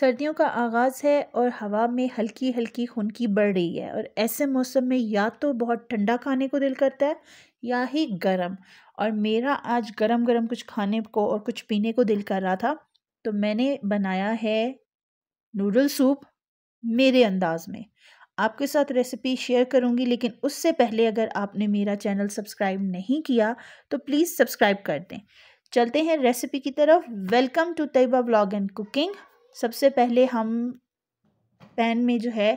सर्दियों का आगाज़ है और हवा में हल्की हल्की खुनकी बढ़ रही है और ऐसे मौसम में या तो बहुत ठंडा खाने को दिल करता है या ही गर्म और मेरा आज गर्म गर्म कुछ खाने को और कुछ पीने को दिल कर रहा था तो मैंने बनाया है नूडल सूप मेरे अंदाज में आपके साथ रेसिपी शेयर करूंगी लेकिन उससे पहले अगर आपने मेरा चैनल सब्सक्राइब नहीं किया तो प्लीज़ सब्सक्राइब कर दें चलते हैं रेसिपी की तरफ welcome to Tayyaba blog and cooking सबसे पहले हम पैन में जो है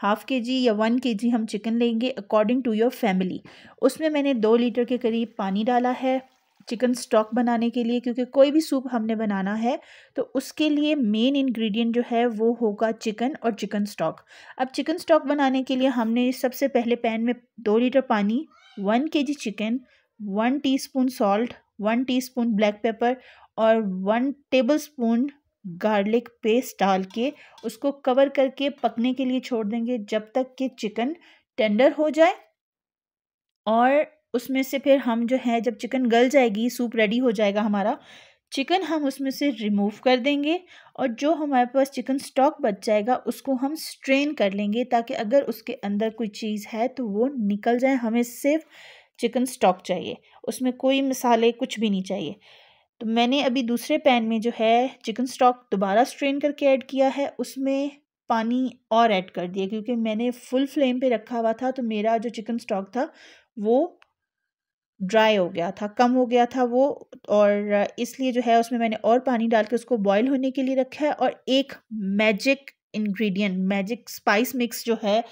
हाफ़ के जी या वन के जी हम चिकन लेंगे अकॉर्डिंग टू योर फैमिली उसमें मैंने दो लीटर के करीब पानी डाला है चिकन स्टॉक बनाने के लिए क्योंकि कोई भी सूप हमने बनाना है तो उसके लिए मेन इंग्रेडिएंट जो है वो होगा चिकन और चिकन स्टॉक अब चिकन स्टॉक बनाने के लिए हमने सबसे पहले पैन में दो लीटर पानी one K G chicken one T salt one T black pepper और one tablespoon garlic paste डाल के उसको कवर करके पकने के लिए छोड़ देंगे जब तक कि चिकन टेंडर हो जाए और उसमें से फिर हम जो है जब चिकन गल जाएगी सूप रेडी हो जाएगा हमारा चिकन हम उसमें से रिमूव कर देंगे और जो हमारे पास चिकन स्टॉक बच जाएगा उसको हम स्ट्रेन कर लेंगे ताकि अगर उसके अंदर कोई चीज़ है तो वो निकल जाए हमें सिर्फ चिकन स्टॉक चाहिए उसमें कोई मसाले कुछ भी नहीं चाहिए तो मैंने अभी दूसरे पैन में जो है चिकन स्टॉक दोबारा स्ट्रेन करके ऐड किया है उसमें पानी और ऐड कर दिया क्योंकि मैंने फुल फ्लेम पे रखा हुआ था तो मेरा जो चिकन स्टॉक था वो ड्राई हो गया था कम हो गया था वो और इसलिए जो है उसमें मैंने और पानी डाल के उसको बॉईल होने के लिए रखा है और एक magic ingredient magic spice mix जो है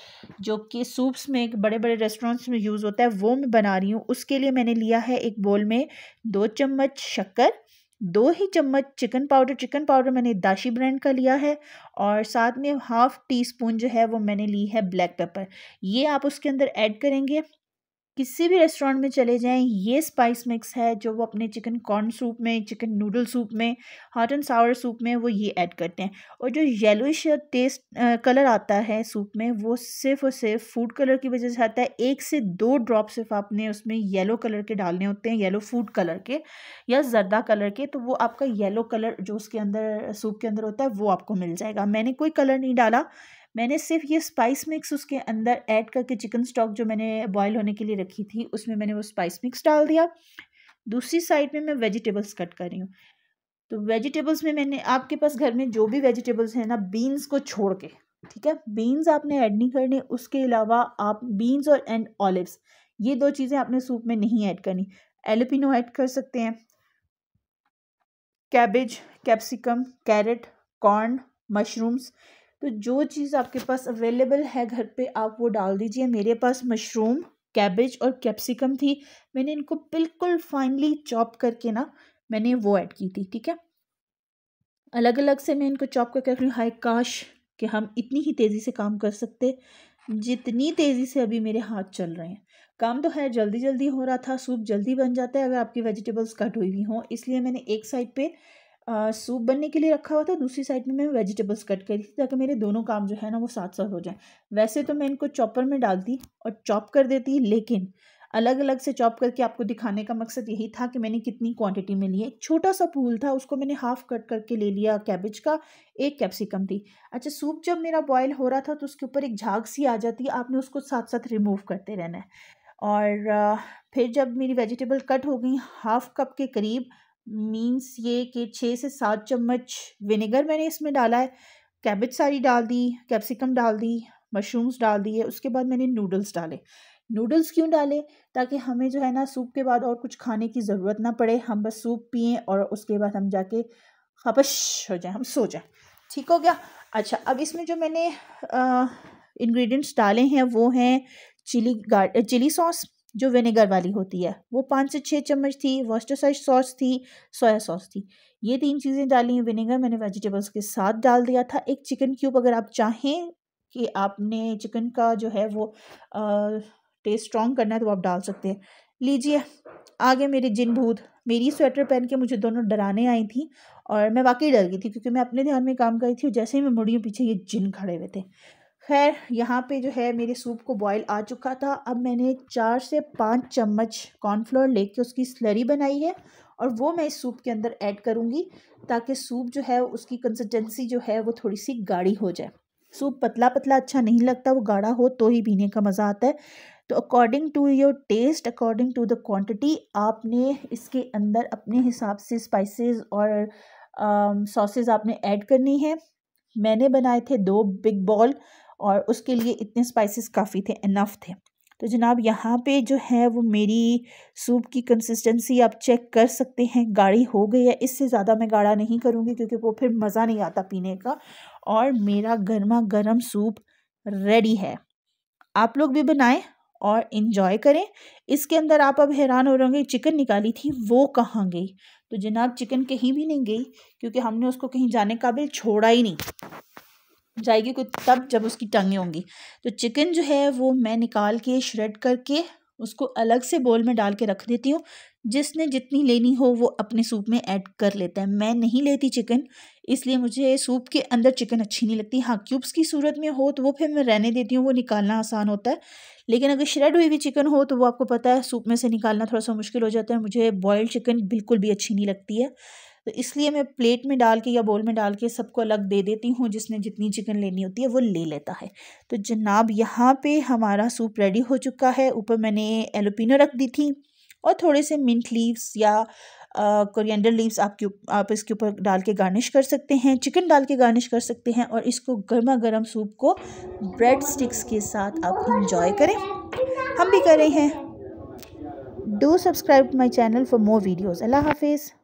जो कि सूप्स में बड़े बड़े रेस्टोरेंट्स में यूज़ होता है वो मैं बना रही हूँ उसके लिए मैंने लिया है एक बोल में दो चम्मच शक्कर दो ही चम्मच चिकन पाउडर चिकन पाउडर मैंने दाशी ब्रांड का लिया है और साथ में हाफ़ टी स्पून जो है वो मैंने ली है ब्लैक पेपर ये आप उसके अंदर ऐड करेंगे किसी भी रेस्टोरेंट में चले जाएं ये स्पाइस मिक्स है जो वो अपने चिकन कॉर्न सूप में चिकन नूडल सूप में हॉट एंड सावर सूप में वो ये ऐड करते हैं और जो येलोइश टेस्ट कलर आता है सूप में वो सिर्फ और सिर्फ फूड कलर की वजह से आता है एक से दो ड्रॉप सिर्फ आपने उसमें येलो कलर के डालने होते हैं येलो फूड कलर के या जर्दा कलर के तो वो आपका येलो कलर जो उसके अंदर सूप के अंदर होता है वो आपको मिल जाएगा मैंने कोई कलर नहीं डाला मैंने सिर्फ ये स्पाइस मिक्स उसके अंदर ऐड करके चिकन स्टॉक जो मैंने बॉयल होने के लिए रखी थी उसमें मैंने वो स्पाइस मिक्स डाल दिया दूसरी साइड में मैं वेजिटेबल्स कट कर रही हूँ तो वेजिटेबल्स में मैंने आपके पास घर में जो भी वेजिटेबल्स हैं ना बीन्स को छोड़ के ठीक है बीन्स आपने ऐड नहीं करने उसके अलावा आप बीन्स और एंड ऑलिव्स ये दो चीज़ें आपने सूप में नहीं ऐड करनी एलोपिनो ऐड कर सकते हैं cabbage capsicum carrot corn mushrooms तो जो चीज़ आपके पास अवेलेबल है घर पे आप वो डाल दीजिए मेरे पास मशरूम कैबेज और कैप्सिकम थी मैंने इनको बिल्कुल फाइनली चॉप करके ना मैंने वो ऐड की थी ठीक है अलग अलग से मैं इनको चॉप करके रख रही हाई हाय काश कि हम इतनी ही तेज़ी से काम कर सकते जितनी तेज़ी से अभी मेरे हाथ चल रहे हैं काम तो है जल्दी जल्दी हो रहा था सूप जल्दी बन जाता है अगर आपकी वेजिटेबल्स कट हुई हुई हों इसलिए मैंने एक साइड पर सूप बनने के लिए रखा हुआ था दूसरी साइड में मैं वेजिटेबल्स कट करी थी ताकि मेरे दोनों काम जो है ना वो साथ साथ हो जाए वैसे तो मैं इनको चॉपर में डालती और चॉप कर देती लेकिन अलग अलग से चॉप करके आपको दिखाने का मकसद यही था कि मैंने कितनी क्वांटिटी में ली एक छोटा सा फूल था उसको मैंने हाफ कट करके ले लिया कैबेज का एक कैप्सिकम थी अच्छा सूप जब मेरा बॉयल हो रहा था तो उसके ऊपर एक झाग सी आ जाती है आपने उसको साथ साथ रिमूव करते रहना है और फिर जब मेरी वेजिटेबल कट हो गई हाफ कप के करीब मीन्स ये कि छः से सात चम्मच विनेगर मैंने इसमें डाला है कैबेज सारी डाल दी कैप्सिकम डाल दी मशरूम्स डाल दिए उसके बाद मैंने नूडल्स डाले नूडल्स क्यों डाले ताकि हमें जो है ना सूप के बाद और कुछ खाने की ज़रूरत ना पड़े हम बस सूप पिए और उसके बाद हम जाके खपश हो जाए हम सो जाए ठीक हो गया अच्छा अब इसमें जो मैंने इंग्रेडिएंट्स डाले हैं वो हैं चिली गार्ड चिली सॉस जो विनेगर वाली होती है वो पाँच से छः चम्मच थी वर्स्टरसाइज सॉस थी सोया सॉस थी ये तीन चीज़ें डाली हैं विनेगर मैंने वेजिटेबल्स के साथ डाल दिया था एक चिकन क्यूब अगर आप चाहें कि आपने चिकन का जो है वो आ, टेस्ट स्ट्रॉन्ग करना है तो आप डाल सकते हैं लीजिए आगे मेरे जिन भूत मेरी स्वेटर पहन के मुझे दोनों डराने आई थी और मैं वाकई डर गई थी क्योंकि मैं अपने ध्यान में काम कर रही थी और जैसे ही मैं मुड़ी पीछे ये जिन खड़े हुए थे खैर यहाँ पे जो है मेरे सूप को बॉईल आ चुका था अब मैंने चार से पाँच चम्मच कॉर्नफ्लोर लेके उसकी स्लरी बनाई है और वो मैं इस सूप के अंदर ऐड करूँगी ताकि सूप जो है उसकी कंसिस्टेंसी जो है वो थोड़ी सी गाढ़ी हो जाए सूप पतला पतला अच्छा नहीं लगता वो गाढ़ा हो तो ही पीने का मज़ा आता है तो according to your taste according to the quantity आपने इसके अंदर अपने हिसाब से स्पाइसेस और सॉसेज आपने ऐड करनी है मैंने बनाए थे दो बिग बॉल और उसके लिए इतने स्पाइसेस काफ़ी थे इनफ थे तो जनाब यहाँ पे जो है वो मेरी सूप की कंसिस्टेंसी आप चेक कर सकते हैं गाढ़ी हो गई है इससे ज़्यादा मैं गाढ़ा नहीं करूँगी क्योंकि वो फिर मज़ा नहीं आता पीने का और मेरा गर्मा गर्म सूप रेडी है आप लोग भी बनाएं और इन्जॉय करें इसके अंदर आप अब हैरान हो रहे चिकन निकाली थी वो कहाँ गई तो जनाब चिकन कहीं भी नहीं गई क्योंकि हमने उसको कहीं जाने काबिल छोड़ा ही नहीं जाएगी कुछ तब जब उसकी टंगे होंगी तो चिकन जो है वो मैं निकाल के श्रेड करके उसको अलग से बोल में डाल के रख देती हूँ जिसने जितनी लेनी हो वो अपने सूप में ऐड कर लेता है मैं नहीं लेती चिकन इसलिए मुझे सूप के अंदर चिकन अच्छी नहीं लगती हाँ क्यूब्स की सूरत में हो तो वो फिर मैं रहने देती हूँ वो निकालना आसान होता है लेकिन अगर श्रेड हुई हुई चिकन हो तो वो आपको पता है सूप में से निकालना थोड़ा सा मुश्किल हो जाता है मुझे बॉयल्ड चिकन बिल्कुल भी अच्छी नहीं लगती है तो इसलिए मैं प्लेट में डाल के या बोल में डाल के सबको अलग दे देती हूँ जिसने जितनी चिकन लेनी होती है वो ले लेता है तो जनाब यहाँ पे हमारा सूप रेडी हो चुका है ऊपर मैंने एलोपिनो रख दी थी और थोड़े से मिंट लीव्स या कोरिएंडर लीव्स आपके आप इसके ऊपर डाल के गार्निश कर सकते हैं चिकन डाल के गार्निश कर सकते हैं और इसको गर्मा गर्म सूप को ब्रेड स्टिक्स के साथ आप इंजॉय करें हम भी करें हैं do subscribe my channel for more videos अल्लाह हाफिज़